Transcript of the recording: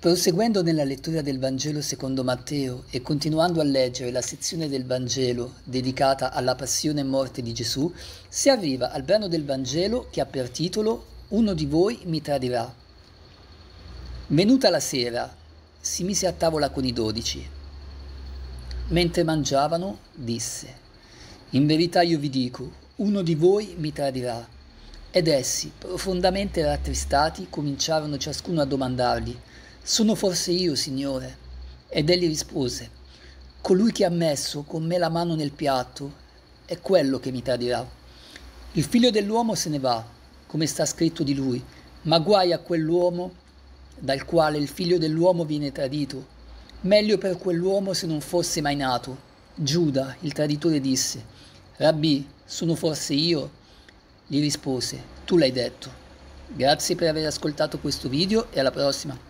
Proseguendo nella lettura del Vangelo secondo Matteo e continuando a leggere la sezione del Vangelo dedicata alla passione e morte di Gesù, si arriva al brano del Vangelo che ha per titolo Uno di voi mi tradirà. Venuta la sera, si mise a tavola con i dodici. Mentre mangiavano, disse, In verità io vi dico, uno di voi mi tradirà. Ed essi, profondamente rattristati, cominciarono ciascuno a domandargli, sono forse io, Signore? Ed egli rispose, Colui che ha messo con me la mano nel piatto è quello che mi tradirà. Il figlio dell'uomo se ne va, come sta scritto di lui, ma guai a quell'uomo dal quale il figlio dell'uomo viene tradito. Meglio per quell'uomo se non fosse mai nato. Giuda, il traditore, disse, Rabbi, sono forse io? Gli rispose, tu l'hai detto. Grazie per aver ascoltato questo video e alla prossima.